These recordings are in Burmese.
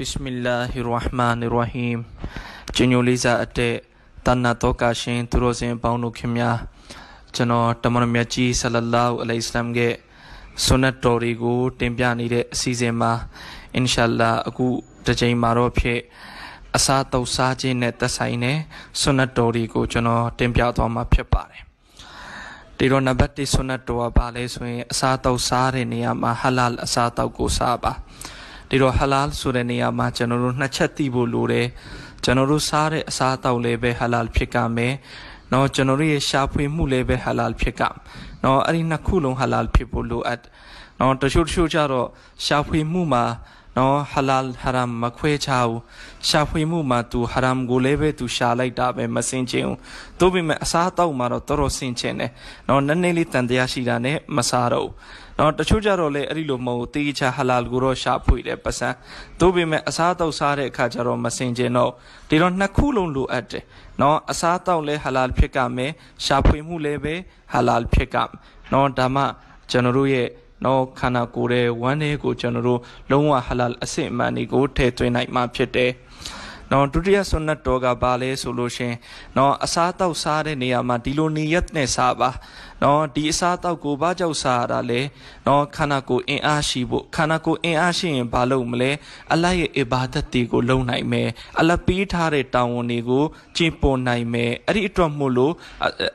ဘစ်မီလာဟီရ်ဟ်မန်ရ်ရဟီမ်ကျညိုလေးစားအတဲ့တန်နာတော်ကာရှင်သူတော်စင်ပေါင်းတို့ခင်များကျွန်တော်တမန်တော်မြတ်ကြီးဆလလာဟူအလိုင်စလမ်ရဲ့ဆွနတ်တော်တွေကိုတင်ပြနေတဲ့အစီအစဉ်မှာအင်ရှာလာအခုဒီချိန်မှာတော့ဖြစ်အစာတုပ်စားခြင်းနဲ့သက်ဆိုင်တဲ့ဆွနတ်တော်တွေကိုကျွန်တော်တင်ပြသွားမှာဖြစ်ပါတယ်ဒီတော့နံပါတ်1ဆွနတ်တော်ကဘာလဲဆိုရင်အစာတုပ်စားတဲ့နေရာမှာဟလာလ်အစာတုပ်ကိုစားပါဒီတော့ဟလာလ်ဆိုတဲ့နေရာမှာကျွန်တော်တို့နှစ်ချက်သိဖို့လိုတယ်ကျွန်တော်တို့စားတဲ့အစားအသောက်လည်းပဲဟလာလ်ဖြစ်ကမယ်နော်ကျွန်တော်တို့ရဲ့ရှားဖွေမှုလည်းပဲဟလာလ်ဖြစ်ကနော်အဲ့ဒီနှစ်ခုလုံးဟလာလ်ဖြစ်ဖို့လိုအပ်နော်တချို့တချို့ကြတော့ရှားဖွေမှုမှာနော်ဟလာလ်ဟာရမ်မခွဲချဘူးရှာဖွေမှုမှာသူဟာရမ်ကိုလည်းပဲသူရှာလိုက်တာပဲမစင်ချင်ဘူးသို့ပေမဲ့အစားအသောက်မှာတော့တော်တော်စင်ချင်တယ်နော်နည်းနည်းလေးတန်တရားရှိတာနဲ့မစားတော့ဘူးနော်တချို့ကြတော့လေအဲ့ဒီလိုမဟုတ်တေးချဟလာလ်ကိုတော့ရှာဖွေတယ်ပစံသို့ပေမဲ့အစားတောက်စားတဲ့အခါကျတော့မစင်ကျင်တော့ဒီတော့နှစ်ခုလုံးလိုအပ်တယ်နော်အစားတောက်လည်းဟလာလ်ဖြစ်ကမယ်ရှာဖွေမှုလည်းပဲဟလာလ်ဖြစ်ကနော်ဒါမှကျွန်တော်တို့ရဲ့နော်ခန္ဓာကိုယ်ရဲ့ဝမ်းထဲကိုကျွန်တော်တို့လုံးဝဟလာလ်အစစ်အမှန်တွေကိုထည့်သွင်းနိုင်မှာဖြစ်တယ်နော်ဒုတိယဆွန်နတ်တော်ကဘာလဲဆိုလို့ရှင်နော်အစားတောက်စားတဲ့နေရာမှာဒီလိုနေရက်နဲ့စားပါနော်ဒီအစားတောက်ကိုဘာကြောက်စားရတာလဲနော်ခန္ဓာကိုယ်အင်အားရှိဖို့ခန္ဓာကိုယ်အင်အားရှိရင်ဘာလုပ်မလဲအလတ်ရဲ့အဘာဒတ်တွေကိုလုံနိုင်မယ်အလတ်ပေးထားတဲ့တာဝန်တွေကိုကျင့်ပေါ်နိုင်မယ်အဲ့ဒီအတွက်မို့လို့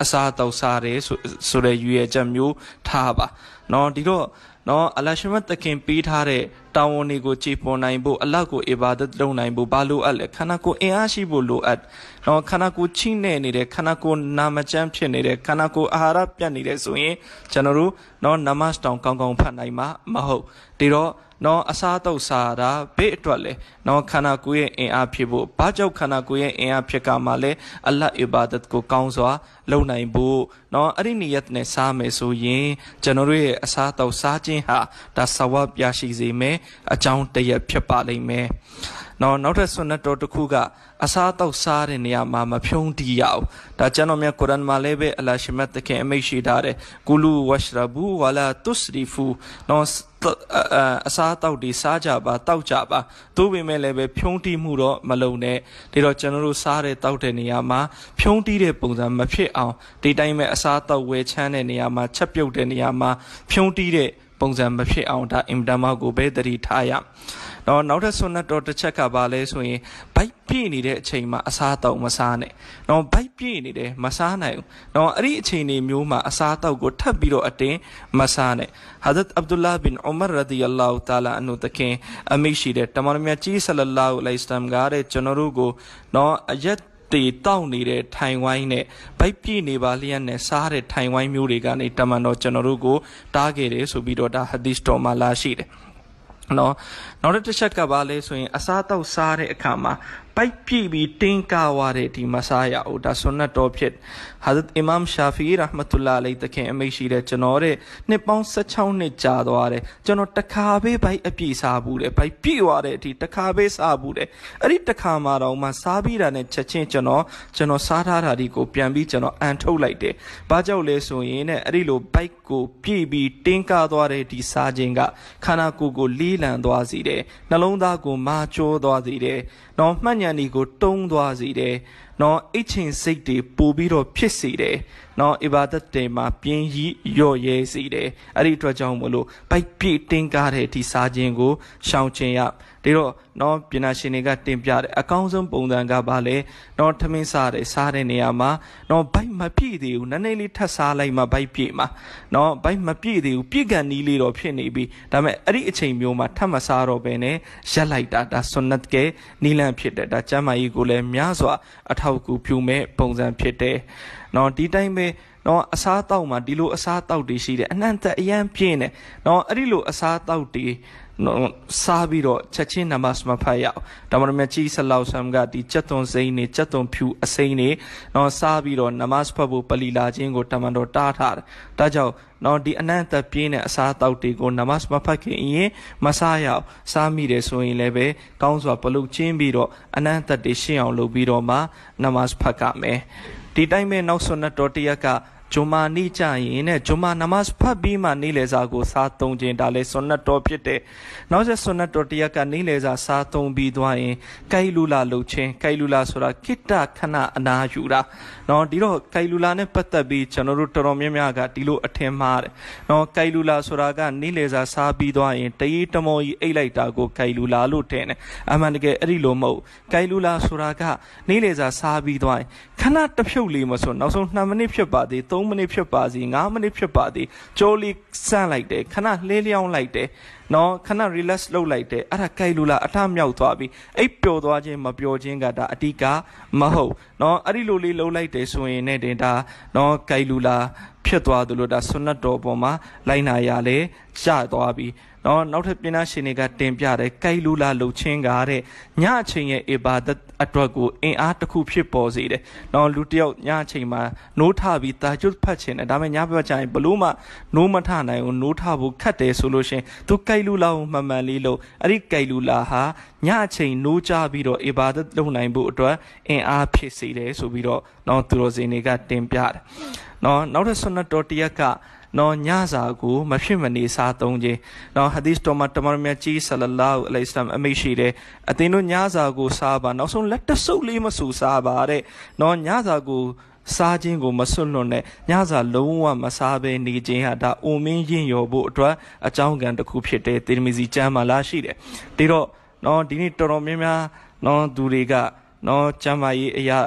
အစားတောက်စားတယ်ဆိုဆိုတဲ့ရည်ရွယ်ချက်မျိုးထားပါနော်ဒီတော့နော်အလရှမတ်တခင်ပေးထားတဲ့တာဝန်တွေကိုခြေပွန်နိုင်ဖို့အလတ်ကိုအီဘာဒတ်လုပ်နိုင်ဖို့ဘာလိုအပ်လဲခန္ဓာကိုယ်အင်အားရှိဖို့လိုအပ်နော်ခန္ဓာကိုယ်ချိနဲ့နေတဲ့ခန္ဓာကိုယ်နာမကျန်းဖြစ်နေတဲ့ခန္ဓာကိုယ်အာဟာရပြတ်နေတယ်ဆိုရင်ကျွန်တော်တို့နော်နမတ်တောင်ကောင်းကောင်းဖတ်နိုင်မှာမဟုတ်ဒီတော့နော်အစားတုပ်စားတာဘေးအတွက်လဲနော်ခန္ဓာကိုယ်ရဲ့အင်အားဖြစ်ဖို့ဘာကြောင့်ခန္ဓာကိုယ်ရဲ့အင်အားဖြစ်ကမှလဲအလ္လာဟ်အီဘာဒတ်ကိုကောင်းစွာလုပ်နိုင်ဖို့နော်အဲ့ဒီနိယတ်နဲ့စားမယ်ဆိုရင်ကျွန်တော်တို့ရဲ့အစားတုပ်စားခြင်းဟာဒါဆဝါပြရှိစေမယ်အကြောင်းတရက်ဖြစ်ပါလိမ့်မယ်နော်နောက်ထပ်ဆွန်နတ်တော်တစ်ခုက အစားတောက်စားတဲ့နေရာမှာမဖြုံးတီးရအောင်ဒါကျွန်တော်မြတ်ကုရ်အန်မှာလည်းပဲအလ္လာဟ်ရှမတ်တခင်အမိန့်ရှိထားတယ်ကုလူဝရှရဘူဝလာတုစရီဖူနော်အစားတောက်တွေစားကြပါတောက်ကြပါသို့ပေမဲ့လည်းပဲဖြုံးတီးမှုတော့မလုံနဲ့ဒါတော့ကျွန်တော်တို့စားတဲ့တောက်တဲ့နေရာမှာဖြုံးတီးတဲ့ပုံစံမဖြစ်အောင်ဒီတိုင်းပဲအစားတောက်ဝဲချမ်းတဲ့နေရာမှာချက်ပြုတ်တဲ့နေရာမှာဖြုံးတီးတဲ့ပုံစံမဖြစ်အောင်ဒါအင်တာမကိုပဲတတိထားရနော်နောက်ထပ်ဆွနတ်တော်တစ်ချက်ကပါလဲဆိုရင်ဘိုက်ပြည့်နေတဲ့အချိန်မှာအစားတောက်မစားနဲ့နော်ဘိုက်ပြည့်နေတယ်မစားနိုင်ဘူးနော်အဲ့ဒီအချိန်တွေမျိုးမှာအစားတောက်ကိုထပ်ပြီးတော့အတင်းမစားနဲ့ဟာဇတ်အဗ်ဒူလာဘင်အူမာရာဒီယလာဟူတာလာအန်ဟူတခင်အမိရှိတဲ့တမန်တော်မြတ်ကြီးဆလလာဟူအလိုင်စလမ်ကတဲ့ကျွန်တော်တို့ကိုနော်အယက်တေတောက်နေတဲ့ထိုင်ဝိုင်းနဲ့ဗိုက်ပြည့်နေပါလျက်နဲ့စားတဲ့ထိုင်ဝိုင်းမျိုးတွေကနေတမန်တော်ကျွန်တော်တို့ကိုတားခဲ့တယ်ဆိုပြီးတော့ဒါဟဒီစ်တော်မှာလာရှိတယ်။နော်နောက်တစ်ချက်ကဘာလဲဆိုရင် အစားတောက်စားတဲ့အခါမှာပိုက်ပြည့်ပြီးတင်းကာဝါတဲ့ဒီမဆာယာအိုဒါဆွန်နတ်တော်ဖြစ်ဟာဇတ်အီမမ်ရှာဖီရာဟ်မတူလာအလိတခင်အမိတ်ရှိတဲ့ကျွန်တော်တဲ့နှစ်ပေါင်း16နှစ်ကြာသွားတယ်ကျွန်တော်တခါပဲပိုက်အပြည့်စားဘူးတဲ့ပိုက်ပြည့်သွားတဲ့ဒီတခါပဲစားဘူးတဲ့အဲ့ဒီတခါမှာတော့မှစားပြီးတာနဲ့ချက်ချင်းကျွန်တော်ကျွန်တော်စားထားတာဒီကိုပြန်ပြီးကျွန်တော်အန်ထုတ်လိုက်တယ်ဘာကြောင့်လဲဆိုရင်တဲ့အဲ့ဒီလိုပိုက်ကိုပြည့်ပြီးတင်းကာသွားတဲ့ဒီစားခြင်းကခန္ဓာကိုယ်ကိုလေးလံသွားစေတယ်နှလုံးသားကိုမာကျောသွားစေတယ်နော်မှတ်ဉာဏ်တွေကို တုံးသွားစေတယ်။နော်အိတ်ချင်စိတ်တွေပို့ပြီးတော့ဖြစ်စေတယ်။နော်အီဘာဒတ်တွေမှာပြင်းကြီးရော့ရဲစေတယ်အဲ့ဒီအတွက်ကြောင့်မလို့ပိုက်ပြည့်တင်းကားတဲ့ဒီစာချင်းကိုရှောင်ချင်ရဒါတော့နော်ပညာရှင်တွေကတင်ပြတဲ့အကောင်းဆုံးပုံစံကဘာလဲနော်ထမင်းစားတဲ့စားတဲ့နေရာမှာနော်ဘိုက်မပြည့်သေးဘူးနည်းနည်းလေးထပ်စားလိုက်မှဘိုက်ပြည့်မှာ နော်ဘိုက်မပြည့်သေးဘူးပြည့်ကန်နီးလေးတော့ဖြစ်နေပြီဒါပေမဲ့အဲ့ဒီအချိန်မျိုးမှာထပ်မစားတော့ဘဲနဲ့ရက်လိုက်တာဒါဆွန်နတ်ကဲနီလန်ဖြစ်တဲ့ဒါကျမ်းမာရေးကိုလည်းများစွာအထောက်အကူပြုမဲ့ပုံစံဖြစ်တယ်နော်ဒီတိုင်းပဲနော်အစားတောက်မှာဒီလိုအစားတောက်တွေရှိတယ်အနှံ့သက်အရန်ပြင်းတယ်နော်အဲ့ဒီလိုအစားတောက်တွေနော်စားပြီးတော့ချက်ချင်းနမတ်မဖတ်ရအောင်ဒါမှမဟုတ်ချီဆလောက်ဆမ်ကဒီချက်သွန်စိမ့်နေချက်သွန်ဖြူအစိမ့်နေနော်စားပြီးတော့နမတ်ဖတ်ဖို့ပလီလာခြင်းကိုတမန်တော်တားထားတယ်ဒါကြောင့်နော်ဒီအနံ့သက်ပြင်းတဲ့အစားတောက်တွေကိုနမတ်မဖတ်ခင်ရင်မစားရအောင်စားမိတယ်ဆိုရင်လည်းပဲကောင်းစွာပလုတ်ချင်းပြီးတော့အနံ့သက်တွေရှင်းအောင်လုပ်ပြီးတော့မှနမတ်ဖတ်ကမယ်ဒီတိုင်းပဲနောက်ဆွနတ်တော်တရက်ကဂျွန်မာနေ့ကြရင်နဲ့ဂျွန်မာနမတ်ဖတ်ပြီးမှနေ့လယ်စာကိုစားသုံးခြင်းဒါလည်းဆွန်နတ်တော်ဖြစ်တဲ့နောက်ဆက်ဆွန်နတ်တော်တရက်ကနေ့လယ်စာစားသုံးပြီးသွားရင်ကိုက်လူလာလှုပ်ခြင်းကိုက်လူလာဆိုတာခိတ္တခဏအနာယူတာเนาะဒီတော့ကိုက်လူလာနဲ့ပတ်သက်ပြီးကျွန်တော်တို့တော်တော်များများကဒီလိုအထင်မှားတယ်เนาะကိုက်လူလာဆိုတာက နေ့လယ်စာစားပြီးသွားရင်တရီတမောကြီးအိတ်လိုက်တာကိုကိုက်လူလာလို့ထင်တယ်အမှန်တကယ်အဲ့ဒီလိုမဟုတ်ကိုက်လူလာဆိုတာက နေ့လယ်စာစားပြီးသွားရင်ခဏတစ်ဖြုတ်လေးမဆိုနောက်ဆုံး2မိနစ်ဖြစ်ပါသေး3 3မိနစ်ဖြစ်ပါစေ5မိနစ်ဖြစ်ပါသေးကြိုးလေးစမ်းလိုက်တယ်ခဏလှဲလျောင်းလိုက်တယ်နော်ခဏ relax လုပ်လိုက်တယ်အဲ့ဒါကြိုက်လို့လားအထမြောက်သွားပြီအိပ်ပျော်သွားခြင်းမပျော်ခြင်းကဒါအတိကမဟုတ်နော်အဲ့ဒီလိုလေးလှုပ်လိုက်တယ်ဆိုရင်နဲ့တင်ဒါနော်ကြိုက်လို့လားဖြစ်သွားသလိုဒါဆွနတ်တော်ပေါ်မှာလိုက်နာရလဲကျသွားပြီနော် နောက်ထပ်ပြည်နာရှင်တွေက တင်ပြတယ်ကိုက်လူလာလှုပ်ချင်းကတဲ့ညအချိန်ရဲ့အဘာဒတ်အတွက်ကိုအင်အားတစ်ခုဖြစ်ပေါ်စေတယ်နော်လူတယောက်ညအချိန်မှာနိုးထပြီးတာကျွတ်ဖတ်ခြင်းနဲ့ဒါပေမဲ့ညဘက်ကျရင်ဘလို့မှနိုးမထနိုင်ဘူးနိုးထဖို့ခက်တယ်ဆိုလို့ရှင်သူကိုက်လူလာကိုမှန်မှန်လေးလို့အဲ့ဒီကိုက်လူလာဟာညအချိန်နိုးကြပြီးတော့အဘာဒတ်လုပ်နိုင်ဖို့အတွက်အင်အားဖြစ်စေတယ်ဆိုပြီးတော့နော်သူတော်စင်တွေကတင်ပြတယ်နော်နောက်ထပ်ဆွနတ်တော်တရက်ကနော်ညစာကိုမဖြစ်မနေစားသုံးခြင်းနော်ဟာဒီစ်တော်မှာတမန်တော်မြတ်ကြီးဆလလာဟူအလိုင်စလမ်အမိန့်ရှိတယ်အသင်တို့ညစာကိုစားပါနောက်ဆုံးလက်တဆုပ်လေးမဆူစားပါတဲ့နော်ညစာကိုစားခြင်းကိုမဆွလွန်နဲ့ညစာလုံးဝမစားဘဲနေခြင်းဟာဒါအုံမင်းရင်ရောဖို့အတွက်အကြောင်းကံတစ်ခုဖြစ်တယ်တေရမီစီကျမ်းမှာလာရှိတယ်ဒါတော့နော်ဒီနေ့တော်တော်များများနော်သူတွေကနော်ကျမ်းမာရေးအရာ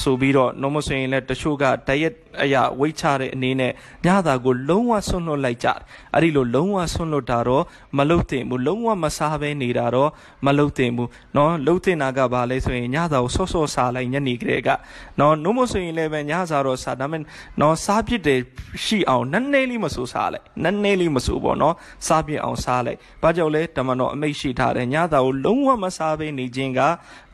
ဆိုပြီးတော့နှုံးမဆွေရင်လည်းတချို့ကဒရက်အရာဝိတ်ချတဲ့အနေနဲ့ညသာကိုလုံးဝဆွန့်လွတ်လိုက်ကြတယ်အဲ့ဒီလိုလုံးဝဆွန့်လွတ်တာတော့မလုတ်တင်ဘူးလုံးဝမစားဘဲနေတာတော့မလုတ်တင်ဘူးเนาะလုတ်တင်တာကဘာလဲဆိုရင်ညသာကိုဆော့ဆော့စားလိုက်ညနေကလေးကเนาะနှုံးမဆွေရင်လည်းပဲညသာတော့စားဒါပေမဲ့เนาะစားပြစ်တယ်ရှိအောင်နည်းနည်းလေးမဆိုစားလိုက်နည်းနည်းလေးမဆိုပေါ့เนาะစားပြစ်အောင်စားလိုက်ဘာကြောင့်လဲတမန်တော်အမိတ်ရှိထားတယ်ညသာကိုလုံးဝမစားဘဲနေခြင်းက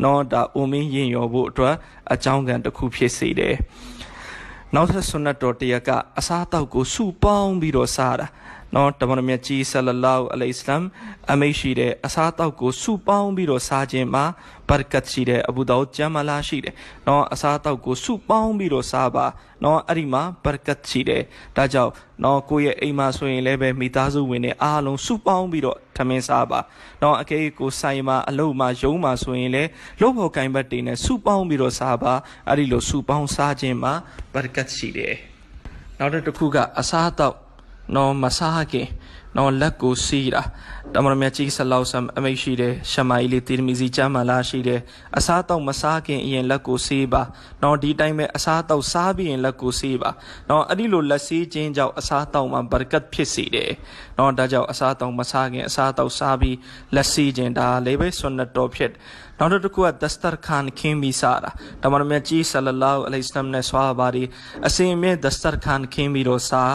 เนาะဒါအုံမင်းရင်ရောဖို့အတွက်အကြောင်းကံတစ်ခုဖြစ်စေတယ်။နောက်ထပ်ဆွနတ်တော်တရကအစားအသောက်ကိုစုပေါင်းပြီးတော့စားတာ။နော်တမန်တော်မြတ်ကြီးဆလလောအလိုင်စလမ်အမိတ်ရှိတဲ့အစားအသောက်ကိုစုပေါင်းပြီးတော့စားခြင်းမှာဘာကတ်ရှိတယ်အဘူဒေါကျမ်းမာလာရှိတယ်နော်အစားအသောက်ကိုစုပေါင်းပြီးတော့စားပါနော်အဲ့ဒီမှာဘာကတ်ရှိတယ်ဒါကြောင့်နော်ကိုယ့်ရဲ့အိမ်မှာဆိုရင်လည်းပဲမိသားစုဝင်တွေအားလုံးစုပေါင်းပြီးတော့ထမင်းစားပါနော်အကဲကိုဆိုင်မှာအလုပ်မှာရုံးမှာဆိုရင်လည်းလုပ်ဖို့ကင်ဘတ်တွေနဲ့စုပေါင်းပြီးတော့စားပါအဲ့ဒီလိုစုပေါင်းစားခြင်းမှာဘာကတ်ရှိတယ်နောက်တစ်ခုက အစားအသောက်နော်မစားခင်နော်လက်ကိုစီးတာတမရမြကြီးဆလောက်ဆမ်အမိတ်ရှိတယ်ရှမာကြီးလေးတီမီစီကြမ်းမာလာရှိတယ်အစားတော့မစားခင်အရင် လက်ကိုစီးပါနော်ဒီတိုင်းပဲအစားတော့စားပြီးရင် လက်ကိုစီးပါနော်အဲ့ဒီလိုလက်စီးခြင်းကြောင့်အစားတော့မှာဘာရကတ်ဖြစ်စေတယ်နော်ဒါကြောင့်အစားတော့မစားခင်အစားတော့စားပြီးလက်စီးခြင်းဒါလည်းပဲဆွန်နတ်တော်ဖြစ်နောက်တစ်ခုကဒစတာခန်ခင်းပြီးစားတာတမန်တော်မြတ်ကြီးဆလလောအလိုင်စလမ်နဲ့ဆွာဘာဒီအစဉ်အမြဲဒစတာခန်ခင်းပြီးတော့စား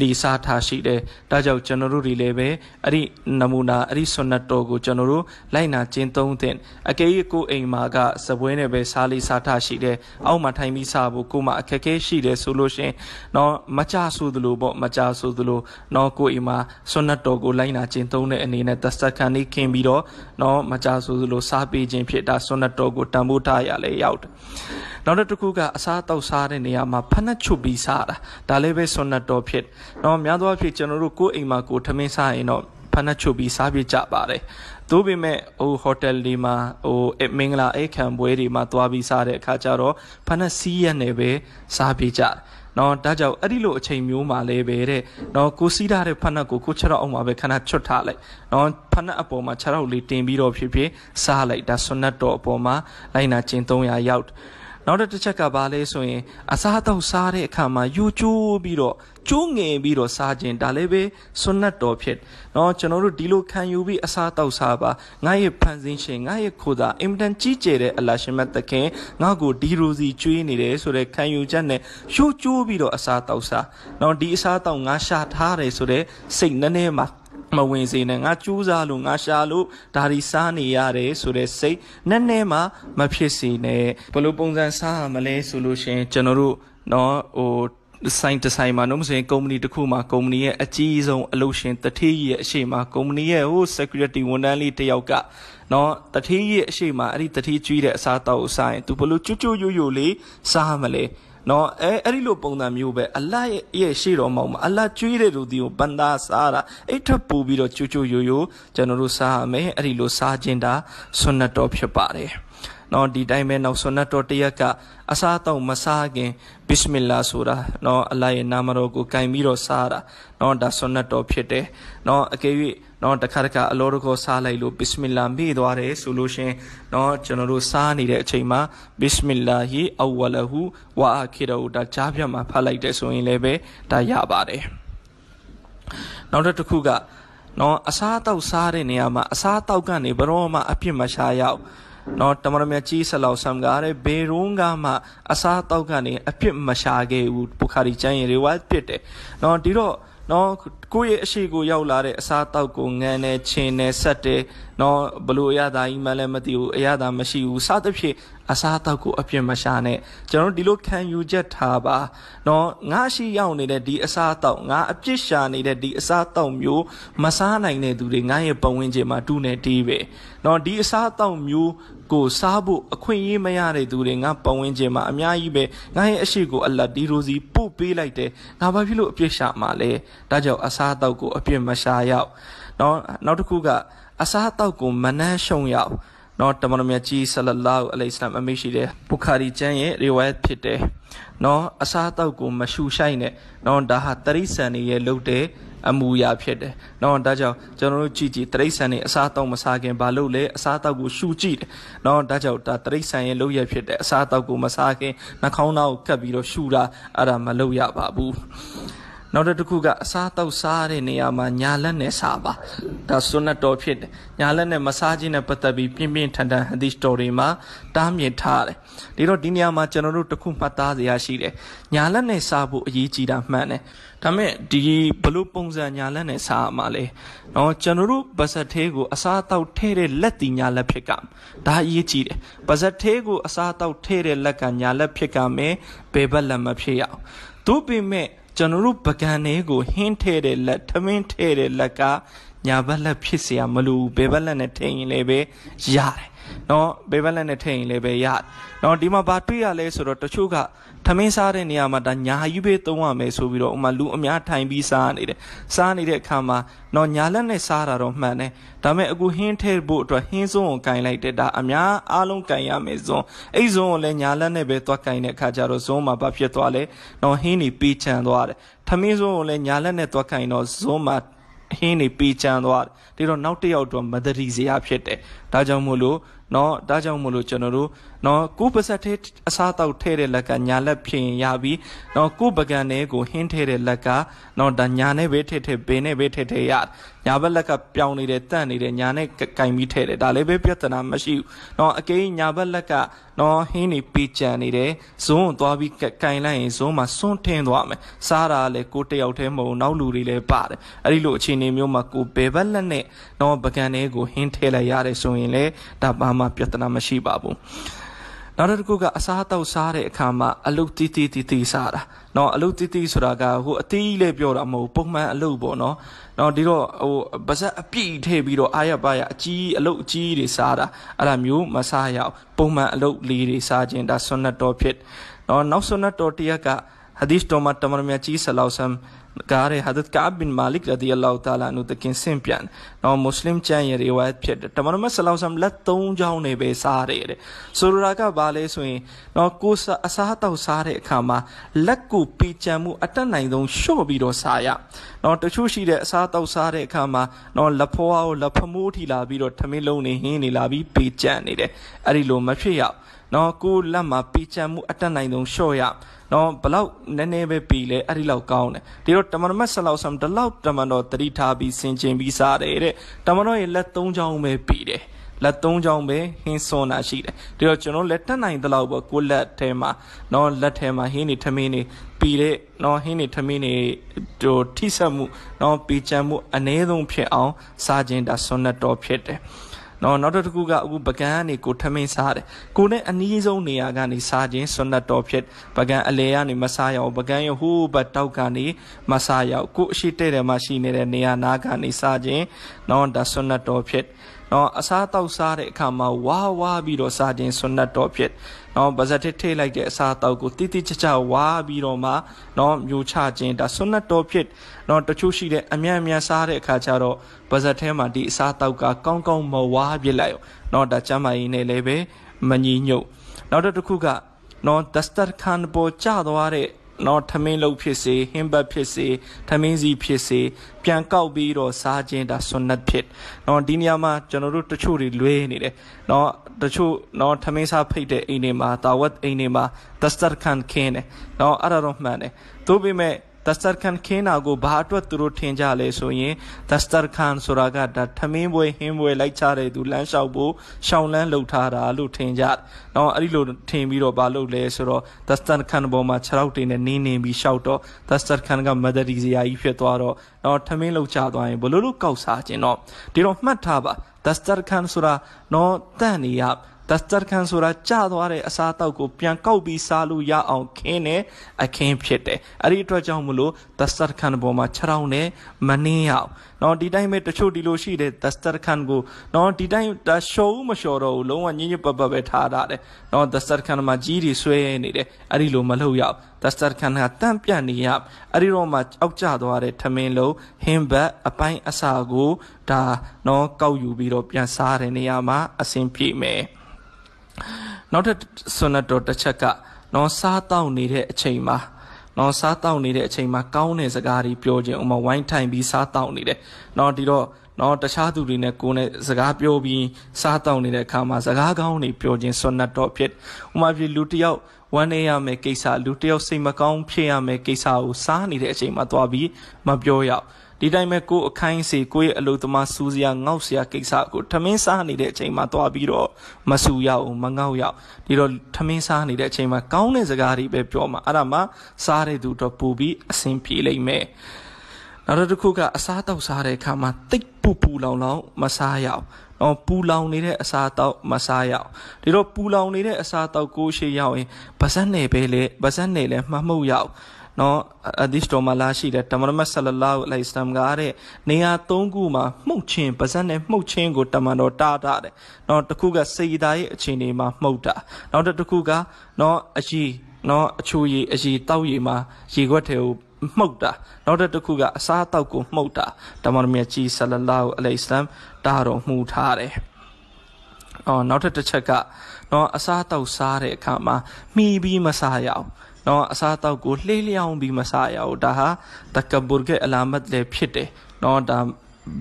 လီစားထားရှိတယ်ဒါကြောင့်ကျွန်တော်တို့ဒီလည်းပဲအဲ့ဒီနမူနာအဲ့ဒီဆွန်နတ်တော်ကိုကျွန်တော်တို့လိုက်နာကျင့်သုံးတဲ့အကယ်၍ကိုအိမ်မှာကစပွဲနဲ့ပဲစားလီစားထားရှိတယ်အောက်မှာထိုင်ပြီးစားဖို့ကိုမှအခက်အခဲရှိတယ်ဆိုလို့ရှင်တော့မကြဆိုသလိုပေါ့မကြဆိုသလိုတော့ကိုအိမ်မှာဆွန်နတ်တော်ကိုလိုက်နာကျင့်သုံးတဲ့အနေနဲ့ဒစတာခန်နေခင်းပြီးတော့တော့မကြဆိုသလိုစားပေးခြင်းချိန်ဖြစ်ဒါဆွန်နတ်တော်ကိုတန်ဖိုးထားရလဲရောက်တယ်။နောက်တစ်ခုကအစားတောက်စားတဲ့နေရာမှာဖနှက်ချုပ်ပြီးစားတာဒါလည်းပဲဆွန်နတ်တော်ဖြစ်။တော့များသောအားဖြင့်ကျွန်တော်တို့ကိုယ်အိမ်မှာကိုယ်ထမင်းစားရင်တော့ဖနှက်ချုပ်ပြီးစားပြကြပါတယ်။သို့ပေမဲ့ဟိုဟိုတယ်လေးမှာဟိုမင်္ဂလာအိမ်ခံပွဲတွေမှာသွားပြီးစားတဲ့အခါကျတော့ဖနှက်စီးရနေပဲစားပြကြတယ်။နော်ဒါကြောင့်အဲ့ဒီလိုအချိန်မျိုးမှာလည်းပဲတဲ့နော်ကိုစီးထားတဲ့ဖက်နှက်ကိုကိုခြေထောက်အောက်မှာပဲခဏချွတ်ထားလိုက်နော်ဖက်နှက်အပေါ်မှာခြေထောက်လေးတင်ပြီးတော့ဖြစ်ဖြစ်စားလိုက်ဒါဆွနတ်တော်အပေါ်မှာလိုက်နာကျင့်သုံးရာရောက်နောက်တစ်ချက်ကဘာလဲဆိုရင်အစားအသောက်စားတဲ့အခါမှာယူကျိုးပြီးတော့ကျိုးငင်ပြီးတော့စားခြင်းဒါလည်းပဲဆွနတ်တော်ဖြစ်เนาะကျွန်တော်တို့ဒီလိုခံယူပြီးအစားအသောက်စားပါငါရဲ့ဖန်ဆင်းရှင်ငါရဲ့ခိုးသားအင်မတန်ကြီးကျယ်တဲ့အလရှင်မတ်သခင်ငါ့ကိုဒီရိုစီကျွေးနေတယ်ဆိုတဲ့ခံယူချက်နဲ့ယူကျိုးပြီးတော့အစားအသောက်စားเนาะဒီအစားအသောက်ငါရှာထားတယ်ဆိုတဲ့စိတ်နဲ့နဲ့မှာမဝင်စေနဲ့ငါကြိုးစားလို့ငါရှာလို့ဒါဒီစားနေရတယ်ဆိုတဲ့စိတ်နဲ့နဲ့မှမဖြစ်စေနဲ့ဘယ်လိုပုံစံစားရမလဲဆိုလို့ရှင်ကျွန်တော်တို့เนาะဟိုဆိုင်တဆိုင်မှာတော့မဆိုရင်ကုမ္ပဏီတစ်ခုမှာကုမ္ပဏီရဲ့အကြီးဆုံးအလုပ်ရှင်တထေးကြီးရဲ့အရှိမကုမ္ပဏီရဲ့ဟို security ဝန်ထမ်းလေးတယောက်ကနော်တထေးကြီးရဲ့အရှိမအဲ့ဒီတထေးကြီးတဲ့အစားအသောက်ကိုစားရင် तू ဘလို့ကျွတ်ကျွတ်ယိုယိုလေးစားမလဲနော်အဲအဲ့ဒီလိုပုံစံမျိုးပဲအလတ်ရဲ့ရှေ့တော်မောက်မှာအလတ်ကျွေးတဲ့လူတွေကိုပန်သားစားတာအိတ်ထပ်ပူပြီးတော့ချူချူယိုယိုကျွန်တော်တို့စားရမယ်အဲ့ဒီလိုစားခြင်းဒါဆွနတ်တော်ဖြစ်ပါတယ်နော်ဒီတိုင်းပဲနောက်ဆွနတ်တော်တရက်ကအစားတော့မစားခင်ဘစ်မီလာဆိုတာနော်အလရဲ့နာမတော်ကိုဂိုင်ပြီးတော့စားတာနော်ဒါဆွနတ်တော်ဖြစ်တယ်နော်အကယ်၍နော်တခါတခါအလောတကောစားလိုက်လို့ဘစ်မီလာမေ့သွားတယ်ဆိုလို့ရှင်နော်ကျွန်တော်တို့စားနေတဲ့အချိန်မှာဘစ်မီလာဟီအဝလဟူဝါအာခိရဟူဒါကြားပြတ်မှာဖတ်လိုက်တဲ့ဆိုရင်လည်းပဲဒါရပါတယ်နောက်တစ်ခုကနော်အစားအသောက်စားတဲ့နေရာမှာအစားအသောက်ကနေဘရောမှအပြစ်မရှာရအောင်နော် တမရမြတ်ကြီးဆလောဆမ်ကားတဲ့ဘေရုံးကမှအစားအသောက်ကနေအပြစ်မရှာခဲ့ဘူးပုခါရီကျမ်းရေတွေဝါပြစ်တယ်နော်ဒီတော့နော်ကိုယ့်ရဲ့အရှိကိုရောက်လာတဲ့အစားတောက်ကိုငန်းနေချင်နေဆက်တယ်နော်ဘလို့အရသာကြီးမှလည်းမသိဘူးအရသာမရှိဘူးစသဖြင့်အစားတောက်ကိုအပြစ်မရှာနဲ့ကျွန်တော်ဒီလိုခံယူချက်ထားပါနော်ငါရှိရောက်နေတဲ့ဒီအစားတောက်ငါအပြစ်ရှာနေတဲ့ဒီအစားတောက်မျိုးမစားနိုင်တဲ့သူတွေငါရဲ့ပတ်ဝန်းကျင်မှာတူနေတီးပဲနော်ဒီအစားတောက်မျိုးကိုစားဖို့အခွင့်အရေးမရတဲ့သူတွေငါပတ်ဝန်းကျင်မှာအများကြီးပဲငါရဲ့အရှိကိုအလတ်ဒီရိုစီပို့ပေးလိုက်တယ်ငါဘာဖြစ်လို့အပြစ်ရှာမှာလဲဒါကြောင့်အစားအသောက်ကိုအပြစ်မရှာရောက်နောက်နောက်တစ်ခုကအစားအသောက်ကိုမနှမ်းရှုံရောက်နော်တမန်တော်မြတ်ကြီးဆလလောအလိုင်စလမ်အမိရှိတယ်ဘုခါရီကျမ်းရဲ့ riwayat ဖြစ်တယ်နော်အစားအသောက်ကိုမရှူဆိုင်နဲ့နော်ဒါဟာတရိษံတွေရဲ့လုပ်တဲ့အမူအရာဖြစ်တယ်။နော်ဒါကြောင့်ကျွန်တော်တို့ကြည့်ကြည့်တရိษံနေအစားတောက်မစားခင်ဘာလို့လဲအစားတောက်ကိုရှူကြည့်တယ်။နော်ဒါကြောင့်ဒါတရိษံရဲ့လုပ်ရဖြစ်တယ်အစားတောက်ကိုမစားခင်နှာခေါင်းသားကိုကပ်ပြီးတော့ရှူတာအဲ့ဒါမလုပ်ရပါဘူး။နောက်တစ်ခုကအစားတောက်စားတဲ့နေရာမှာညာလက်နဲ့စားပါဒါစွနတ်တော်ဖြစ်တယ်ညာလက်နဲ့မစားခြင်းနဲ့ပတ်သက်ပြီးပြင်းပြင်းထန်ထန်ဟဒီစတော်တွေမှာတားမြစ်ထားတယ်ဒီတော့ဒီနေရာမှာကျွန်တော်တို့တစ်ခုမှတ်သားစရာရှိတယ်ညာလက်နဲ့စားဖို့အရေးကြီးတာမှန်တယ်ဒါမဲ့ဒီဘလို့ပုံစံညာလက်နဲ့စားမှာလဲเนาะကျွန်တော်တို့ပါဇက်သေးကို အစားအသောက်ထည့်တဲ့လက်တီညာလက်ဖြစ်ကဒါအရေးကြီးတယ်ပါဇက်သေးကို အစားအသောက်ထည့်တဲ့လက်ကညာလက်ဖြစ်ကမယ်ဘယ်ဘက်လက်မဖြစ်ရအောင်သို့ပေမဲ့ကျွန်တော်တို့ပကံလေးကိုဟင်းထည့်တဲ့လက်ထမင်းထည့်တဲ့လက်ကညာဘက်လက်ဖြစ်เสียမလို့ဘယ်ဘက်လက်နဲ့ထည့်ရင်လည်းပဲရတယ်เนาะဘယ်ဘက်လက်နဲ့ထည့်ရင်လည်းပဲရတယ်เนาะဒီမှာဘာတွေ့ရလဲဆိုတော့တချို့ကထမင်းစားတဲ့နေရာမှာဒါညာကြီးပဲသုံးရမယ်ဆိုပြီးတော့ဥမာလူအများထိုင်ပြီးစားနေတယ်စားနေတဲ့အခါမှာတော့ညာလက်နဲ့စားတာတော့မှန်တယ်ဒါပေမဲ့အခုဟင်းထဲဖို့အတွက်ဟင်းစွန်းကိုကင်လိုက်တဲ့ဒါအများအားလုံးကင်ရမယ်စွန်းအဲ့စွန်းကိုလည်းညာလက်နဲ့ပဲသွားကင်တဲ့အခါကျတော့စွန်းမှာဘာဖြစ်သွားလဲတော့ဟင်းတွေပေးချမ်းသွားတယ်ထမင်းစွန်းကိုလည်းညာလက်နဲ့သွားကင်တော့စွန်းမှာဟင်းတွေပေးချမ်းသွားတယ်ဒါတော့နောက်တစ်ယောက်တော့မသတိစရာဖြစ်တယ်ဒါကြောင့်မို့လို့เนาะဒါကြောင့်မလို့ကျွန်တော်တို့เนาะကိုယ်ပါဆက်ထဲအစားတောက်ထဲတဲ့လက်ကညာလက်ဖြစ်ရင်ရပြီเนาะကိုယ်ပကံနဲ့ကိုဟင်းထဲတဲ့လက်ကเนาะဒါညာနဲ့ပဲထဲထဲဘင်းနဲ့ပဲထဲထဲရညာဘက်လက်ကပြောင်းနေတယ်တန့်နေတယ်ညာနဲ့ကင်ပြီးထဲတယ်ဒါလည်းပဲပြဿနာမရှိဘူးเนาะအကိန်းညာဘက်လက်ကเนาะဟင်းနေပေးကြံနေတယ်ဇွန်းသွားပြီးကင်လိုက်ရင်ဇွန်းမှာစွန့်ထင်းသွားမယ်စားတာလည်းကိုတယောက်တည်းမဟုတ်နောက်လူတွေလည်းပါတယ်အဲ့ဒီလိုအခြေအနေမျိုးမှာကိုဘယ်ဘက်လက်နဲ့เนาะပကံနဲ့ကိုဟင်းထဲလိုက်ရတယ်ဆိုရင်လည်းဒါပါမမှပြဿနာမရှိပါဘူးနောက်တစ်ခုကအစားအသောက်စားတဲ့အခါမှာအလုတ်တီးတီးတီးတီးစားတာ။နော်အလုတ်တီးတီးဆိုတာကဟိုအတီးလေးပြောတာမဟုတ်ပုံမှန်အလုတ်ပေါ့နော်။နော်ဒီတော့ဟိုပါဇက်အပြည့်ထည့်ပြီးတော့အာရပါရအကြီးအလုတ်အကြီးတွေစားတာ။အဲ့ဒါမျိုးမစားရအောင်ပုံမှန်အလုတ်လေးတွေစားခြင်းဒါဆွန်နတ်တော်ဖြစ်။နော်နောက်ဆွန်နတ်တော်တရက်က حدیث تو مت تمر میں چیز سلاوسم कह रहे हजरत काब बिन मालिक रदी अल्लाह तु तकिन सिम प्यान नौ मुस्लिम चैन ये रिवायत फिर टमर में सलाह सम लत तो जाओ ने बे सारे रे सुररा का बाले सुई नौ को असाह तो सारे खामा लक को पी चमू अटन नहीं दो शो भी रो साया नौ टछू शी रे असाह तो सारे खामा नौ लफोआ लफमू ठी ला भी रो ठमे लो ने ही नी ला भी पी चैन रे अरे लो मफे आओ နော်ကိုလက်မှာပီချံမှုအတက်နိုင်ဆုံးရှော့ရနော်ဘလောက်နည်းနည်းပဲပီလဲအဲ့ဒီလောက်ကောင်းတယ်ဒီတော့တမန်တော်မဆလောက်ဆမ်ဒီလောက်တမန်တော်တတိထားပြီးဆင်ခြင်ပြီးစားတယ်တဲ့တမန်တော်ရဲ့လက်၃ချောင်းပဲပီတယ်လက်သုံးချောင်းပဲဟင်းစွန်တာရှိတယ်ဒါတော့ကျွန်တော်လက်တက်နိုင်သလောက်ပေါ့ကိုလက်ထဲမှာเนาะလက်ထဲမှာဟင်းနေထမင်းနေပီတဲ့เนาะဟင်းနေထမင်းနေဟိုထိဆက်မှုเนาะပီချမ်းမှုအ ਨੇ ဆုံးဖြစ်အောင်စားခြင်းဒါဆွန်နတ်တော်ဖြစ်တယ်နော်နောက်တစ်ခုကအခုပကံကနေကိုထမင်းစားတယ်ကိုနဲ့အနည်းဆုံးနေရာကနေစားခြင်းဆွနတ်တော်ဖြစ်ပကံအလဲကနေမစားရအောင်ပကံရဟိုးဘတ်တောက်ကနေမစားရအောင်ကိုအရှိတဲ့တယ်မှာရှိနေတဲ့နေရာနာကနေစားခြင်းနော်ဒါဆွနတ်တော်ဖြစ်နော်အစားတောက်စားတဲ့အခါမှာဝါဝါပြီးတော့စားခြင်းဆွနတ်တော်ဖြစ်နော်ဗဇက်ထစ်ထိတ်လိုက်တဲ့အစာတောက်ကိုတိတိကျကျဝါပြီးတော့မှနော်မျိုးချခြင်းဒါဆွနတ်တော်ဖြစ်နော်တချို့ရှိတဲ့အမြန်အမြန်စားတဲ့အခါကျတော့ဗဇက်ထဲမှာဒီအစာတောက်ကကောင်းကောင်းမဝါပြစ်လိုက်အောင်နော်ဒါကျမ်းမာရေးနဲ့လည်းပဲမညီညွတ်နောက်တစ်ခုက နော်ဒစတာခန်ပေါ်ကျသွားတဲ့နော်ထမင်းလုပ်ဖြစ်စေဟင်းဘတ်ဖြစ်စေထမင်းစီဖြစ်စေပြန်ကောက်ပြီးတော့စားခြင်းဒါဆွနတ်ဖြစ်နော်ဒီနေရာမှာကျွန်တော်တို့တချို့တွေလွဲနေတယ်နော်တချို့နော်ထမင်းစားဖိတ်တဲ့အိမ်တွေမှာတာဝတ်အိမ်တွေမှာဒစတာခန်ခင်းတယ်နော်အဲ့ဒါတော့မှန်တယ်သို့ပေမဲ့ဒတ်စတာခန်ခင်းတာကိုဘာအတွက်သူတို့ထင်ကြလဲဆိုရင်ဒတ်စတာခန်ဆိုတာကဒါထမင်းပွဲဟင်းပွဲလိုက်ချတဲ့သူလမ်းလျှောက်ဖို့ရှောင်းလန်းလှုပ်ထားတာလို့ထင်ကြ။တော့အဲ့ဒီလိုထင်ပြီးတော့ဘာလုပ်လဲဆိုတော့ဒတ်စတာခန်ပေါ်မှာ6ရောက်တင်နဲ့နင်းနေပြီးရှောက်တော့ဒတ်စတာခန်ကမဒရီဇီယာကြီးဖြစ်သွားတော့တော့ထမင်းလှုပ်ချသွားရင်ဘလို့လို့ကောက်စားခြင်းတော့ဒီတော့မှတ်ထားပါဒတ်စတာခန်ဆိုတာတော့တန့်နေရဒတ်စတာကန်ဆိုတာကျသွားတဲ့အစားအသောက်ကို ပြန်ကောက်ပြီးစားလို့ရအောင်ခင်းတဲ့အခင်းဖြစ်တယ်အဲ့ဒီအတွက်ကြောင့်မလို့ဒတ်စတာကန်ပေါ်မှာခြေထောက်နဲ့မနှင်းရအောင်နော်ဒီတိုင်းပဲတချို့ဒီလိုရှိတယ်ဒတ်စတာကန်ကိုနော်ဒီတိုင်းတရှော်ဦးမလျှော်တော့ဘူးလုံးဝညင်ညပပပဲထားရတယ်နော်ဒတ်စတာကန်မှာကြီးတွေဆွဲနေတယ်အဲ့ဒီလိုမလုပ်ရအောင်ဒတ်စတာကန်ကတန့်ပြန့်နေရအဲ့ဒီတော့မှအောက်ကျသွားတဲ့ထမင်းလုံးဟင်းဘတ်အပိုင်းအစာကိုဒါနော်ကောက်ယူပြီးတော့ပြန်စားတဲ့နေရာမှာအဆင်ပြေမယ်နောက်ထပ်ဆွနတ်တော်တစ်ချက်ကနော်စားတောက်နေတဲ့အချိန်မှာနော်စားတောက်နေတဲ့အချိန်မှာကောင်းတဲ့စကားတွေပြောခြင်းဥမာဝိုင်းထိုင်ပြီးစားတောက်နေတယ်နော်ဒီတော့နော်တခြားသူတွေနဲ့ကိုယ်နဲ့စကားပြောပြီးစားတောက်နေတဲ့အခါမှာစကားကောင်းတွေပြောခြင်းဆွနတ်တော်ဖြစ်ဥမာပြလူတယောက်ဝမ်းနေရမယ်ကိစ္စလူတယောက်စိတ်မကောင်းဖြစ်ရမယ်ကိစ္စကိုစားနေတဲ့အချိန်မှာသွားပြီးမပြောရအောင်ဒီတိုင်းပဲကိုအခိုင်းစီကိုရဲ့အလုသမားစူးစရာငေါ့စရာကိစ္စကိုထမင်းစားနေတဲ့အချိန်မှာတွားပြီးတော့မစူရအောင်မငေါ့ရအောင်ဒီတော့ထမင်းစားနေတဲ့အချိန်မှာကောင်းတဲ့စကားတွေပဲပြောမှာအဲ့ဒါမှစားတဲ့သူတော့ပူပြီးအဆင်ပြေလိမ့်မယ်နောက်တစ်ခုကအစားတောက်စားတဲ့အခါမှာတိတ်ပူပူလောင်လောင်မစားရအောင်တော့ပူလောင်နေတဲ့အစာတောက်မစားရအောင်ဒီတော့ပူလောင်နေတဲ့အစာတောက်ကိုရှေ့ရောက်ရင်ပါဇက်နယ်ပဲလေပါဇက်နယ်လည်းမမှုတ်ရအောင်နော်အဒီစ်တော်မှာလာရှိတဲ့တမရမတ်ဆလလာအလိုင်စလမ်ကတဲ့နေရာ၃ခုမှာမှုတ်ချင်းပါဇက်နဲ့မှုတ်ချင်းကိုတမန်တော်တာတာတဲ့နော်တစ်ခုက စေဒါရဲ့အခြေအနေမှာမှုတ်တာ နောက်တစ်ခုက နော်အရှိနော်အချိုရီအရှိတောက်ရီမှာရေခွက်ထဲကိုမှုတ်တာ နောက်တစ်ခုကအစားအသောက်ကိုမှုတ်တာတမန်တော်မြတ်ကြီးဆလလာအလိုင်စလမ်တာတော်မှုထားတယ်အော်နောက်ထပ်တစ်ချက်ကနော်အစားအသောက်စားတဲ့အခါမှာမှီပြီးမစားရအောင်နော်အစားအသောက်ကိုလှေးလျောင်းပြီးမစားရဘူးဒါဟာတကဘူရဲ့အလာမတ်လည်းဖြစ်တယ်နော်ဒါ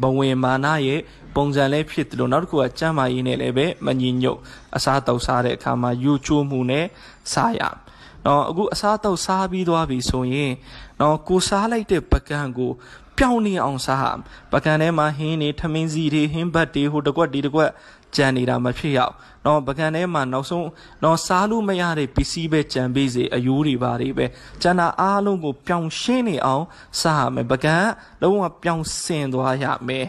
ဘဝင်မာနရဲ့ပုံစံလည်းဖြစ်တယ်လို့နောက်တစ်ခုကကြမ်းမာရေးနဲ့လည်းပဲမငြိညွတ်အစားအသောက်စားတဲ့အခါမှာယူချိုးမှုနဲ့စားရနော်အခုအစားအသောက်စားပြီးသွားပြီဆိုရင်နော်ကိုစားလိုက်တဲ့ပကံကိုပြောင်းနေအောင်စားပကံထဲမှာဟင်းနေထမင်းစီတွေဟင်းဘတ်တွေဟိုတကွက်ဒီတကွက်ကြံနေတာမဖြစ်ရအောင်တော့ပကံထဲမှာနောက်ဆုံးတော့စားလို့မရတဲ့ပစ္စည်းပဲကြံပေးစေအယိုးတွေပါတွေပဲကျန်တာအားလုံးကိုပြောင်ရှင်းနေအောင် စားရမယ်ပကံလုံးဝပြောင်ဆင်သွားရမယ်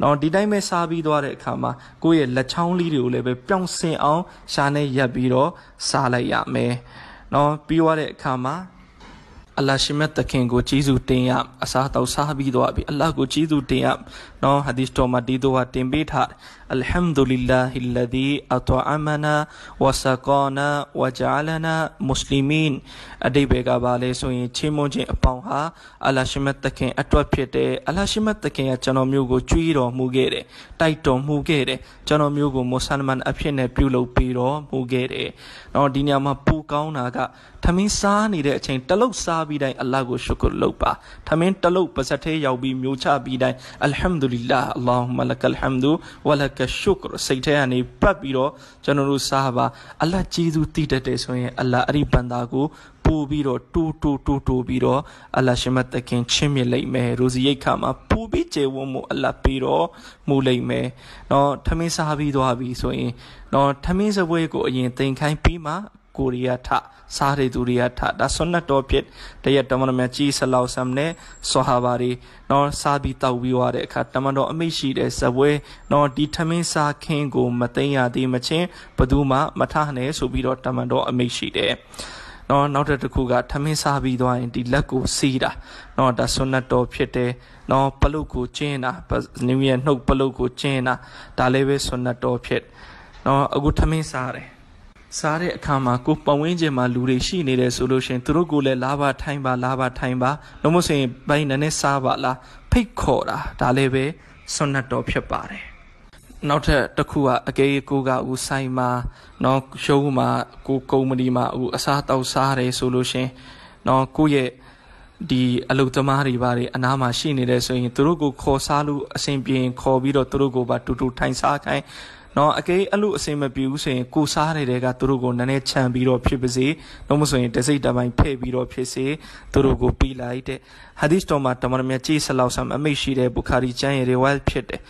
နော်ဒီတိုင်းပဲစားပြီးသွားတဲ့အခါမှာကိုယ့်ရဲ့လက်ချောင်းလေးတွေကိုလည်းပဲပြောင်ဆင်အောင်ရှားနဲ့ရက်ပြီးတော့စားလိုက်ရမယ်နော်ပြီးသွားတဲ့အခါမှာအလရှိမတ်တခင်ကိုကျေးဇူးတင်ရအစားတောက်စားပြီးတော့ပြီအလကိုကျေးဇူးတင်ရနော်ဟာဒီစ်တော်မှာဒီတော့တင်ပေးထား الحمد لله الذي أطعمنا وسقانا وجعلنا مسلمين အတိဘေကပါလဲဆိုရင်ချင်းမွန်းချင်းအပေါင်းဟာအလရှိမတ်သခင်အတွက်ဖြစ်တယ်အလရှိမတ်သခင်ကကျွန်တော်မျိုးကိုကြွေးတော်မူခဲ့တယ်တိုက်တော်မူခဲ့တယ်ကျွန်တော်မျိုးကိုမွဆလမန်အဖြစ်နဲ့ပြုလုပ်ပေးတော်မူခဲ့တယ်။တော့ဒီနေရာမှာပူကောင်းတာကထမင်းစားနေတဲ့အချိန်တလုတ်စားပြီးတိုင်းအလ္လာဟ်ကိုရှုကုလုပ်ပါ။ထမင်းတလုတ်ပါဇက်သေးရောက်ပြီးမျိုးချပြီးတိုင်းအလ်ဟမ်ဒူလ illah အလ္လာဟ်မလကလ်ဟမ်ဒူဝလကကရှုကစိတ်ထဲကနေပတ်ပြီးတော့ကျွန်တော်တို့စားပါအလတ်ကျေးဇူးတည်တတ်တယ်ဆိုရင် အလတ်အဲ့ဒီဘန္တာကိုပို့ပြီးတော့တူတူတူတူပြီးတော့အလရှမတ်တခင်ချင်းမြစ်လိုက်မယ်ရိုစီရိတ်ခါမှာပို့ပြီးကျေဝုံမှုအလပြီးတော့မူလိုက်မယ်เนาะထမင်းစားပြီးသွားပြီဆိုရင်เนาะထမင်းစပွဲကိုအရင်တင်ခိုင်းပြီးမှကိုရီးယားထစားရီသူရီးယားထဒါဆွန်နတ်တော်ဖြစ်တရက်တမန်တော်မြတ်ကြီးဆလောက်ဆမ်နဲ့ဆောဟာဘာရီနော်စားပြီးတောက်ပြီးွားတဲ့အခါတမန်တော်အမိရှိတဲ့ဇပွဲနော်ဒီထမင်းစားခင်းကိုမသိရသေးမချင်းဘသူမှမထနဲ့ဆိုပြီးတော့တမန်တော်အမိရှိတယ်နော်နောက်တစ်ခုကထမင်းစားပြီးသွားရင်ဒီလက်ကိုစီးတာနော်ဒါဆွနတ်တော်ဖြစ်တယ်နော်ပလုတ်ကိုကျင်းတာနင်းရဲ့နှုတ်ပလုတ်ကိုကျင်းတာဒါလည်းပဲဆွနတ်တော်ဖြစ်နော်အခုထမင်းစားတယ်စားတဲ့အခါမှာကိုပဝင်းကျင်မှာလူတွေရှိနေတယ်ဆိုလို့ရှိရင်သူတို့ကိုလည်းလာပါထိုင်ပါလာပါထိုင်ပါလို့မဆိုရင်ပိုင်းနဲ့စားပါလားဖိတ်ခေါ်တာဒါလည်းပဲဆွနတ်တော်ဖြစ်ပါတယ်နောက်ထပ်တစ်ခုကအကေကိုကဦးဆိုင်မှာနော်ရုံးမှာကို ကုမ္ပဏီမှာဦးအစားတောက်စားတယ်ဆိုလို့ရှင်နော်ကိုရဲ့ဒီအလုသမားတွေဘာတွေအနားမှာရှိနေတယ်ဆိုရင်သူတို့ကိုခေါ်စားလို့အဆင်ပြေရင်ခေါ်ပြီးတော့သူတို့ကိုပါတူတူထိုင်စားခိုင်းနော်အကေးအဲ့လိုအစင်မပြူဆိုရင်ကိုစားတဲ့တဲကသူတို့ကိုနည်းနည်းခြံပြီးတော့ဖြစ်ပါစေလို့မဆိုရင်တစိတ်တပိုင်းဖဲ့ပြီးတော့ဖြစ်စေသူတို့ကိုပြီးလိုက်တဲ့ဟာဒီစ်တော်မှာတမန်တော်များကြည်ဆလောက်ဆမ်အမိတ်ရှိတဲ့ဘူခါရီကျမ်းရဲ့ရီဝိုင်းဖြစ်တယ်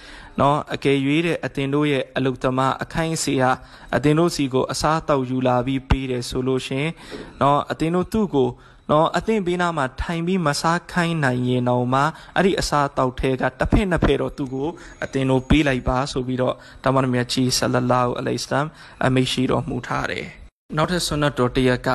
နော်အကယ်၍တဲ့အတင်တို့ရဲ့အလုတ္တမအခိုင်အစီဟာအတင်တို့စီကိုအစားအသောက်ယူလာပြီးပေးတယ်ဆိုလို့ရှင်နော်အတင်တို့သူ့ကိုနော်အသင့်ဘေးနားမှာထိုင်ပြီးမစားခိုင်းနိုင်ရင်တော့မှအဲ့ဒီအစာတောက်ထဲကတစ်ဖက်နှစ်ဖက်တော့သူ့ကို အသင်တို့ပေးလိုက်ပါဆိုပြီးတော့တာမန်မြတ်ကြီးဆလလာဟူအလိုင်စလမ်အမိန့်ရှိတော်မူထားတယ်နောက်ထပ်ဆွနတ်တော်တရက်က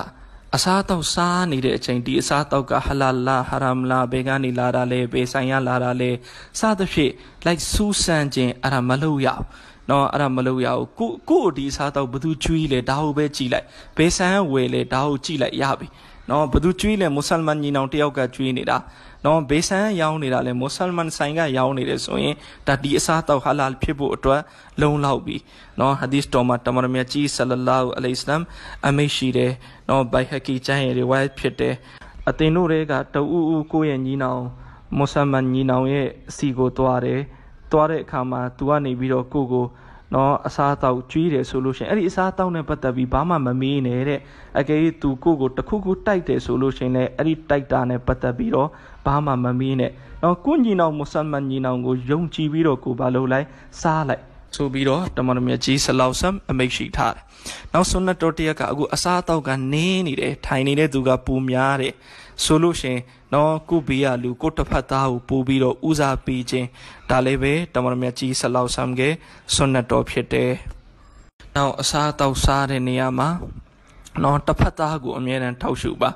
အစားတောက်စားနေတဲ့အချိန်ဒီအစားတောက်ကဟလာလာဟာရမ်လာဘေကနေလာတာလဲဘေဆိုင်ရလာတာလဲစသဖြင့်လိုက်စူးစမ်းခြင်းအဲ့ဒါမလုပ်ရအောင်နော်အဲ့ဒါမလုပ်ရအောင်ကိုကိုဒီအစားတောက်ဘသူကျွေးလဲဒါဟုတ်ပဲကြည်လိုက်ဘေဆန်ဝယ်လဲဒါဟုတ်ကြည်လိုက်ရပြီနော်ဘသူကျွေးလဲမွတ်ဆလမန်ညီနောင်တယောက်ကကျွေးနေတာနော်ဘေးဆန်ရောင်းနေတာလဲမွတ်ဆလမန်ဆိုင်ကရောင်းနေတယ်ဆိုရင်ဒါဒီအစားတောက်ဟာလာ ဖြစ်ဖို့အတွက်လုံလောက်ပြီနော်ဟာဒီစ်တော်မှာတမန်တော်မြတ်ကြီးဆလလာဟူအလိုင်စလမ်အမိတ်ရှိတယ်နော်ဘိုင်ဟကီကျမ်းရဲ့ riwayat ဖြစ်တယ်အတင်တို့တွေကတူအူအူကိုရဲ့ညီနောင်မွတ်ဆလမန်ညီနောင်ရဲ့စီကိုတွားတယ်တွားတဲ့အခါမှာသူကနေပြီးတော့ကိုကိုနော်အစားအသောက်ကြွေးတယ်ဆိုလို့ရှိရင်အဲ့ဒီအစားအသောက်နဲ့ပတ်သက်ပြီးဘာမှမမေးနဲ့တဲ့အကယ်၍သူကိုကိုတခုခုတိုက်တယ်ဆိုလို့ရှိရင်လည်းအဲ့ဒီတိုက်တာနဲ့ပတ်သက်ပြီးတော့ဘာမှမမေးနဲ့နော်ကိုညီနောင်မွဆလမန်ညီနောင်ကိုယုံကြည်ပြီးတော့ကိုဘာလုပ်လိုက်စားလိုက်ဆိုပြီးတော့တမန်တော်မြတ်ကြီးဆလောက်ဆမ်အမိတ်ရှိထားတယ်။နောက်ဆွန်နတ်တော်တရက်ကအခုအစားအသောက်ကနင်းနေတယ်ထိုင်နေတဲ့သူကပူများတယ်ဆိုလို့ရှင်နော်ကုဘေးကလူကိုတစ်ဖက်သားကိုပို့ပြီးတော့ဦးစားပေးခြင်းဒါလည်းပဲတမန်တော်မြတ်ကြီးဆလောက်ဆမ်ကဆွန်နတ်တော်ဖြစ်တယ်။နောက်အစားတောက်စားတဲ့နေရာမှာနော်တစ်ဖက်သားကိုအမြဲတမ်းထောက်ရှုပါ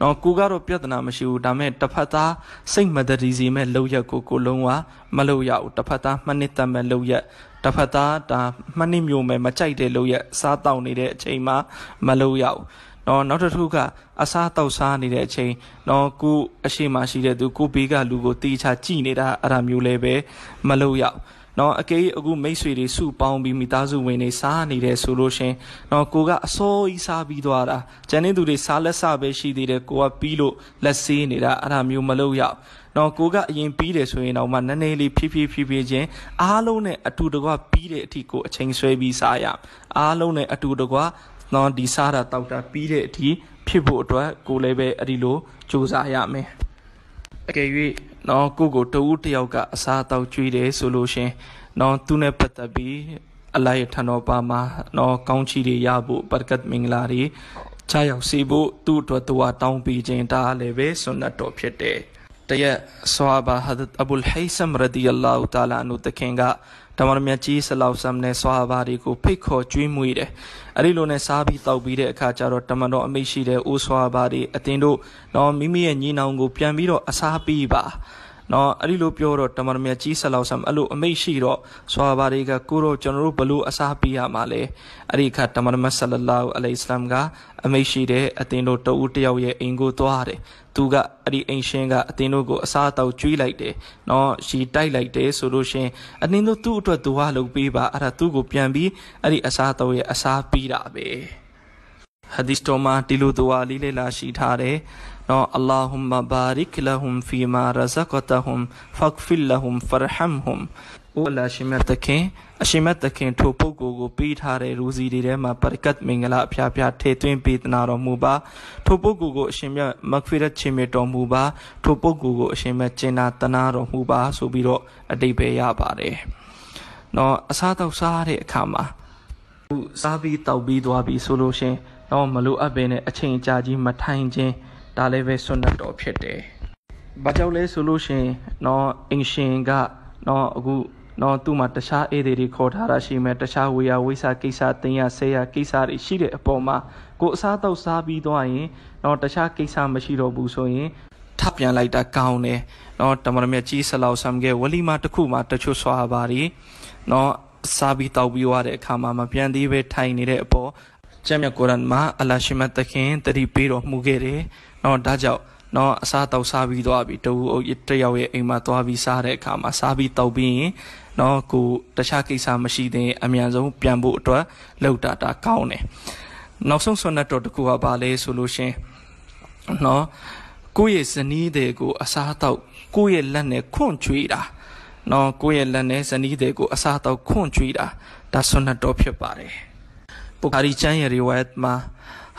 နော်ကိုကတော့ပြဿနာမရှိဘူးဒါပေမဲ့တစ်ဖက်သားစိတ်မတည်စီမဲ့လောက်ရက်ကိုကိုလုံးဝမလောက်ရဘူးတစ်ဖက်သားမှနစ်သက်မဲ့လောက်ရက်တစ်ဖက်သားဒါမှနစ်မျိုးမဲ့မကြိုက်တဲ့လောက်ရက်စားတောက်နေတဲ့အချိန်မှာမလောက်ရဘူးနော်နောက်တစ်ခုကအစားတောက်စားနေတဲ့အချိန်နော်ကိုအရှိမရှိတဲ့သူကိုဘေးကလူကိုတေချာကြည်နေတာအဲ့ဒါမျိုးလည်းပဲမလုပ်ရအောင်နော်အကေးအခုမိတ်ဆွေတွေစုပေါင်းပြီးမိသားစုဝင်တွေစားနေတယ်ဆိုလို့ရှင်နော်ကိုကအစိုးကြီးစားပြီးသွားတာကျန်တဲ့သူတွေစားလက်စပဲရှိသေးတယ်ကိုကပြီးလို့လက်ဆေးနေတာအဲ့ဒါမျိုးမလုပ်ရနော်ကိုကအရင်ပြီးတယ်ဆိုရင်တော့မှနည်းနည်းလေးဖြည်းဖြည်းဖြည်းဖြည်းချင်းအားလုံးနဲ့အတူတကွပြီးတဲ့အထိကိုအချိန်ဆွဲပြီးစားရအားလုံးနဲ့အတူတကွနော်ဒီစားတာတောက်တာပြီးတဲ့အထိ ဖြစ်ဖို့အတွက်ကိုလည်းပဲအဲ့ဒီလိုစူးစမ်းရမယ်အကယ်၍နော်ကိုကိုတူဦးတယောက်ကအစားတောက်ကြွေးတယ်ဆိုလို့ရှင်နော်သူနဲ့ပတ်သက်ပြီးအလိုက်ထနောပါမှာနော်ကောင်းချီတွေရဖို့ဘရကတ်မင်္ဂလာတွေချရောက်စေဖို့သူ့အတွက်သူကတောင်းပေးခြင်းဒါလည်းပဲဆွနတ်တော်ဖြစ်တယ်တရက်ဆွာဘာဟဒ်အဘူလ်ဟိဆမ်ရဒီအလာဟူတာလာအန်ဟူတခင်ကတမန်တော်မြတ်ကြီးဆလောက်ဆမ်နဲ့ဆွာဘာတွေကိုဖိတ်ခေါ်ကြွေးမွေတယ်အဲ့ဒီလိုနဲ့စားပြီးတောက်ပြီးတဲ့အခါကျတော့တမန်တော်အမိရှိတဲ့အိုးဆွာဘာတွေအတင်းတို့တော့မိမိရဲ့ညီနောင်ကိုပြန်ပြီးတော့အစားပေးပါနော်အဲ့ဒီလိုပြောတော့တမန်တော်မြတ်ကြီးဆက်လောက်ဆမ်အဲ့လိုအမိတ်ရှိတော့ဆွာဘာတွေကကိုတော့ကျွန်တော်တို့ဘလို့အစားပေးရမှာလဲအဲ့ဒီခါတမန်တော်မြတ်ဆလလာအလိုင်စလမ်ကအမိတ်ရှိတဲ့အသင်တို့တဦးတယောက်ရဲ့အိမ်ကိုသွားတယ်သူကအဲ့ဒီအိမ်ရှင်ကအသင်တို့ကိုအစားအသောက်ကျွေးလိုက်တယ်နော်ရှီတိုက်လိုက်တယ်ဆိုလို့ရှင်အသင်တို့သူ့အတွက်ဒုဝါလုပ်ပေးပါအဲ့ဒါသူ့ကိုပြန်ပြီးအဲ့ဒီအစားအသောက်ရဲ့အစားပေးတာပဲဟာဒီစ်တော်မှာဒီလိုဒုဝါလေးလေးလာရှိထားတယ်နော်အလ္လာဟุมမဘာရစ်လဟุมဖီမာရဇကတဟุมဖက်ဖီလဟุมဖရဟမ်ဟุมအိုအလ္လာရှင်မြတ်သခင်အရှင်မြတ်သခင်ထိုပုဂ္ဂိုလ်ကို ပေးထားတဲ့ရူစီတွေထဲမှာပါရကတ်မင်္ဂလာအဖျားဖျားထည့်သွင်းပေးသနာတော်မူပါထိုပုဂ္ဂိုလ်ကိုအရှင်မြတ်မဂ်ဖီရတ်ချီးမြှင့်တော်မူပါထိုပုဂ္ဂိုလ်ကိုအရှင်မြတ်ကျင်နာသနာတော်မူပါဆိုပြီးတော့အတိပဲရပါတယ်နော်အစားတော့စားတဲ့အခါမှာစားပြီးတောက်ပြီးသွားပြီးဆိုလို့ရှင်တော့မလိုအပ်ပင်နဲ့အချိန်ကြာကြီးမထိုင်ခြင်းဒါလည်းပဲဆွနတ်တော်ဖြစ်တယ်။ဘာကြောင့်လဲဆိုလို့ရှင်နော်အင်ရှင်ကနော်အခုနော်သူ့မှာတခြားအေးတွေတွေခေါ်ထားတာရှိမယ်တခြားဝေယဝိစာကိစ္စတင်ရဆဲရကိစ္စတွေရှိတဲ့အပေါ်မှာကိုအစားတော့စားပြီးသွားရင်နော်တခြားကိစ္စမရှိတော့ဘူးဆိုရင်ထပ်ပြန်လိုက်တာကောင်းတယ်နော်တမရမြတ်ကြီးဆလောက်ဆမ်ကဲဝလီမာတစ်ခုမှာတချို့ဆွာပါတွေနော်စားပြီးတောက်ပြီးွားတဲ့အခါမှာမပြန်သေးပဲထိုင်နေတဲ့အပေါ်ကျမ်းမြတ်ကုရ်အာန်မှာအလ္လာရှိမတ်သခင်တတိပေးတော်မူခဲ့တယ်။နော်ဒါကြောင့်နော်အစားတောက်စားပြီးသွားပြီတူအုပ်တယောက်ရဲ့အိမ်မှာသွားပြီးစားတဲ့အခါမှာစားပြီးတောက်ပြီးရင်နော်ကိုတခြားကိစ္စမရှိတဲ့အမြန်ဆုံး ပြန်ဖို့အတွက်လောက်တာတာကောင်းတယ်။နောက်ဆုံးဆွမ်းတ်တော်တကူကပါလဲဆိုလို့ရှင်နော်ကိုယ့်ရဲ့ဇနီးတွေကိုအစားတောက်ကိုယ့်ရဲ့လက်နဲ့ခွန့်ချွေးတာနော်ကိုယ့်ရဲ့လက်နဲ့ဇနီးတွေကိုအစားတောက်ခွန့်ချွေးတာဒါဆွမ်းတ်တော်ဖြစ်ပါတယ်။ Bukhari Chan ရဲ့ riwayat မှာ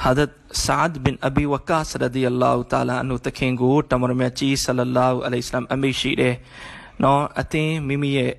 Hazrat Sa'd bin Abi Waqqas radiyallahu ta'ala anhu တခင်ကိုတမန်တော်မြတ်ကြီး sallallahu alaihi wasallam အမိရှိတယ်။နော်အသင်းမိမိရဲ့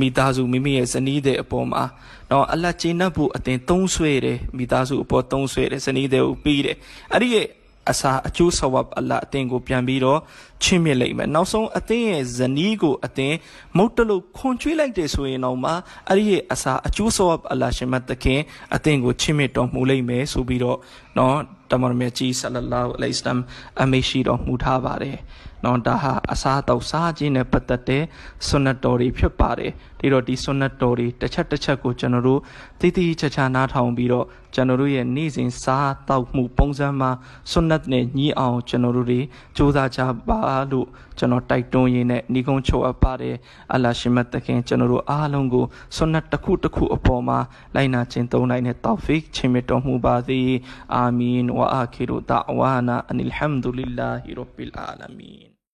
မိသားစုမိမိရဲ့ဇနီးတဲ့အပေါ်မှာတော့အလတ်ကျေနပ်ဖို့အတင်သုံးဆွဲတယ်မိသားစုအပေါ်သုံးဆွဲတယ်ဇနီးတဲ့ကိုပြီးတယ်အဲ့ဒီရဲ့အစာအကျိုးဆဝပ်အလ္လာအသင်ကိုပြန်ပြီးတော့ချင့်မြစ်လိုက်မယ်နောက်ဆုံးအသင်ရဲ့ဇနီးကိုအသင်မုတ်တလို့ခွန်ချွေးလိုက်တယ်ဆိုရင်တော့မှအဲ့ဒီရဲ့အစာအကျိုးဆဝပ်အလ္လာရှင်မတ်သခင်အသင်ကိုချင့်မြစ်တော်မူလိုက်မယ်ဆိုပြီးတော့နော်တမန်တော်မြတ်ကြီးဆလ္လာလဟ်အလိုင်ဟိဝါဆလမ်အမေရှိတော်မူထားပါတယ်နော်ဒါဟာအစားအသောက်စားခြင်းနဲ့ပတ်သက်တဲ့ဆွနတော်တွေဖြစ်ပါတယ်ဒီတော့ဒီဆွနတော်တွေတစ်ချက်တစ်ချက်ကိုကျွန်တော်တို့တည်တည်ချာချာနားထောင်ပြီးတော့ကျွန်တော်တို့ရဲ့နေ့စဉ်စားသောက်မှုပုံစံမှာဆွနတ်နဲ့ညီအောင် ကျွန်တော်တို့တွေစူးစမ်းကြပါလို့ကျွန်တော်တိုက်တွန်းရင်းနဲ့ဤကုန်းချုပ်အပ်ပါတယ်အလရှိမတ်တခင်ကျွန်တော်တို့အားလုံးကိုဆွနတ်တစ်ခုတစ်ခုအပေါ်မှာလိုက်နာခြင်းသုံးနိုင်တဲ့တောက်ဖိတ်ချင်းမြတော်မှုပါစေအာမင်ဝအာခိရုဒါဝါနာအနိလ်ဟမ်ဒူလ لله رب العالمين